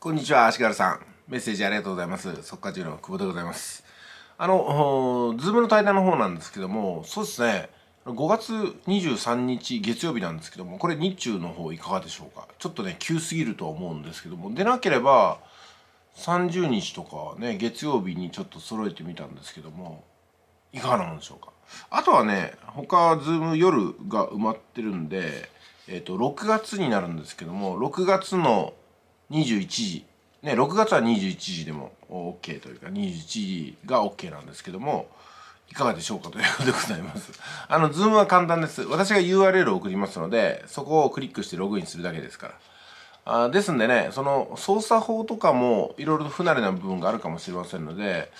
こんにちは、足軽さん。メッセージありがとうございます。速稼中の久保でございます。あの、ズームの対談の方なんですけども、そうですね、5月23日月曜日なんですけども、これ日中の方いかがでしょうか。ちょっとね、急すぎるとは思うんですけども、でなければ、30日とかね、月曜日にちょっと揃えてみたんですけども、いかがなんでしょうか。あとはね、他、ズーム夜が埋まってるんで、えっ、ー、と、6月になるんですけども、6月の、21時、ね、6月は21時でも OK というか21時が OK なんですけどもいかがでしょうかということでございます。あの、ズームは簡単です。私が URL を送りますので、そこをクリックしてログインするだけですから。あですんでね、その操作法とかもいろいろ不慣れな部分があるかもしれませんので、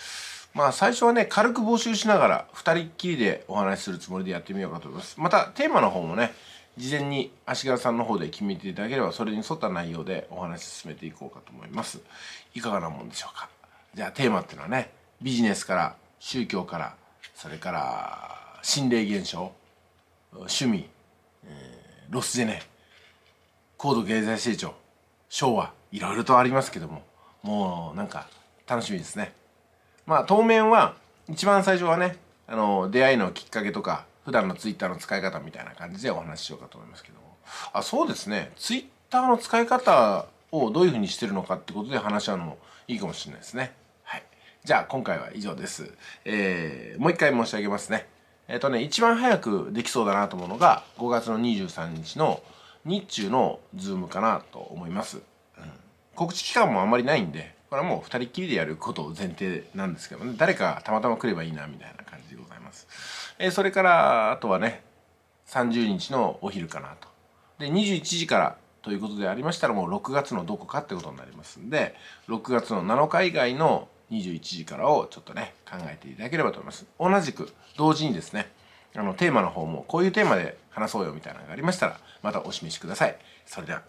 まあ最初はね、軽く募集しながら2人っきりでお話しするつもりでやってみようかと思います。またテーマの方もね、事前に足柄さんの方で決めていただければそれに沿った内容でお話し進めていこうかと思いますいかがなもんでしょうかじゃあテーマっていうのはねビジネスから宗教からそれから心霊現象趣味、えー、ロスジェネ高度経済成長昭和いろいろとありますけどももうなんか楽しみですねまあ当面は一番最初はねあの出会いのきっかけとか普段のツイッターの使い方みたいな感じでお話ししようかと思いますけどあそうですねツイッターの使い方をどういうふうにしてるのかってことで話し合うのもいいかもしれないですねはいじゃあ今回は以上ですえー、もう一回申し上げますねえっ、ー、とね一番早くできそうだなと思うのが5月の23日の日中のズームかなと思います、うん、告知期間もあんまりないんでこれはもう2人きりでやることを前提なんですけどね誰かたまたま来ればいいなみたいな感じでございます、えー、それからあとはね30日のお昼かなとで21時からということでありましたらもう6月のどこかってことになりますんで6月の7日以外の21時からをちょっとね考えていただければと思います同じく同時にですねあのテーマの方もこういうテーマで話そうよみたいなのがありましたらまたお示しくださいそれでは